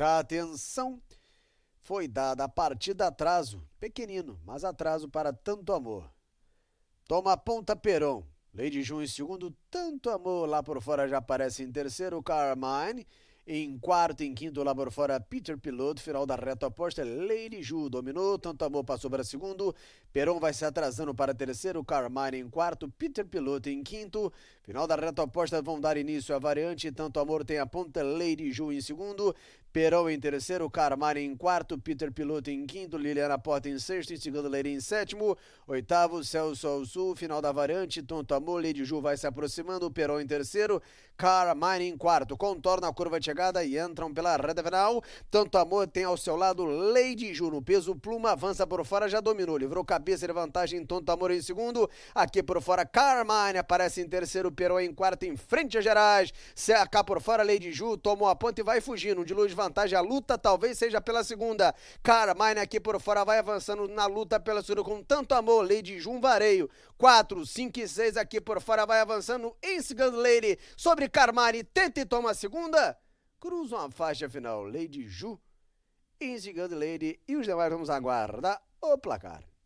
A atenção foi dada a partir de atraso, pequenino, mas atraso para tanto amor. Toma a ponta Peron, Lady Jun em segundo, tanto amor lá por fora já aparece em terceiro, Carmine. Em quarto e em quinto, lá por fora, Peter Piloto. Final da reta oposta, Lady Ju dominou. Tanto amor passou para segundo. Peron vai se atrasando para terceiro. Carmine em quarto. Peter Piloto em quinto. Final da reta oposta, vão dar início à variante. Tanto amor tem a ponta. Lady Ju em segundo. Perão em terceiro, Carmari em quarto, Peter Piloto em quinto, Liliana Pota em sexto, em segundo, Leiria em sétimo, oitavo, Celso ao sul, final da variante, Tonto Amor, Lady Ju vai se aproximando, Perão em terceiro, Carmine em quarto, contorna a curva de chegada e entram pela reta final, Tanto Amor tem ao seu lado Lady Ju no peso, Pluma avança por fora, já dominou, livrou cabeça de vantagem, Tonto Amor em segundo, aqui por fora, Carmine aparece em terceiro, Perão em quarto, em frente a Gerais, CAK por fora, Lady Ju tomou a ponta e vai fugindo, de luz vantagem, vantagem. A luta talvez seja pela segunda. Carmine né, aqui por fora vai avançando na luta pela segunda com tanto amor. Lady Junvareio. 4, 5 e 6 aqui por fora vai avançando. Instant Lady sobre Carmine. Tenta e toma a segunda. Cruza uma faixa final. Lady Ju, Instant Lady e os demais vamos aguardar o placar.